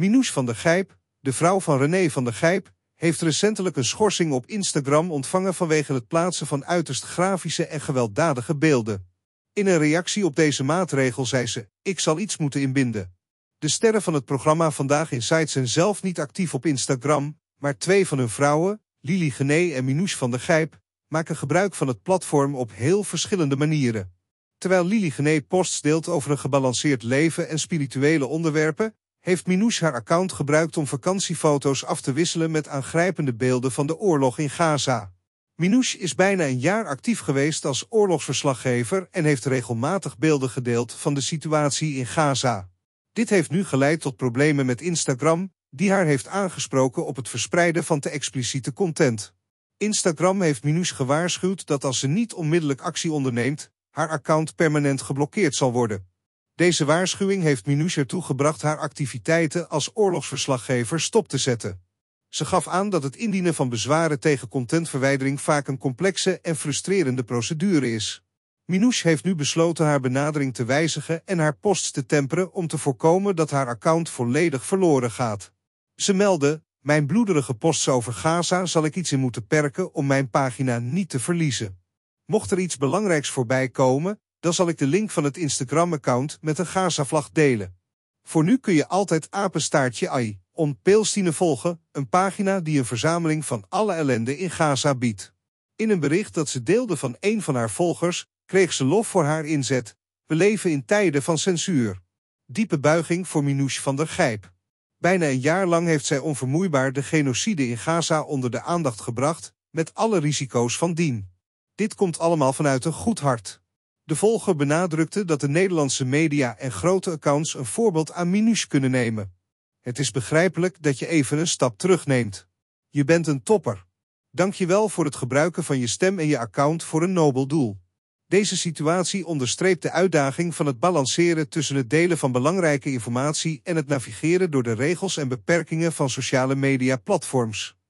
Minouche van der Gijp, de vrouw van René van der Gijp, heeft recentelijk een schorsing op Instagram ontvangen vanwege het plaatsen van uiterst grafische en gewelddadige beelden. In een reactie op deze maatregel zei ze, ik zal iets moeten inbinden. De sterren van het programma Vandaag Sight zijn zelf niet actief op Instagram, maar twee van hun vrouwen, Lili Gené en Minouche van der Gijp, maken gebruik van het platform op heel verschillende manieren. Terwijl Lili Gené posts deelt over een gebalanceerd leven en spirituele onderwerpen, heeft Minouche haar account gebruikt om vakantiefoto's af te wisselen met aangrijpende beelden van de oorlog in Gaza. Minouche is bijna een jaar actief geweest als oorlogsverslaggever en heeft regelmatig beelden gedeeld van de situatie in Gaza. Dit heeft nu geleid tot problemen met Instagram, die haar heeft aangesproken op het verspreiden van te expliciete content. Instagram heeft Minouche gewaarschuwd dat als ze niet onmiddellijk actie onderneemt, haar account permanent geblokkeerd zal worden. Deze waarschuwing heeft Minouche ertoe gebracht haar activiteiten als oorlogsverslaggever stop te zetten. Ze gaf aan dat het indienen van bezwaren tegen contentverwijdering vaak een complexe en frustrerende procedure is. Minouche heeft nu besloten haar benadering te wijzigen en haar posts te temperen om te voorkomen dat haar account volledig verloren gaat. Ze meldde, mijn bloederige posts over Gaza zal ik iets in moeten perken om mijn pagina niet te verliezen. Mocht er iets belangrijks voorbij komen, dan zal ik de link van het Instagram-account met een Gaza-vlag delen. Voor nu kun je altijd apenstaartje AI om peelstine volgen, een pagina die een verzameling van alle ellende in Gaza biedt. In een bericht dat ze deelde van een van haar volgers, kreeg ze lof voor haar inzet. We leven in tijden van censuur. Diepe buiging voor Minouche van der Gijp. Bijna een jaar lang heeft zij onvermoeibaar de genocide in Gaza onder de aandacht gebracht, met alle risico's van dien. Dit komt allemaal vanuit een goed hart. De volger benadrukte dat de Nederlandse media en grote accounts een voorbeeld aan Minus kunnen nemen. Het is begrijpelijk dat je even een stap terugneemt. Je bent een topper. Dank je wel voor het gebruiken van je stem en je account voor een nobel doel. Deze situatie onderstreept de uitdaging van het balanceren tussen het delen van belangrijke informatie en het navigeren door de regels en beperkingen van sociale media platforms.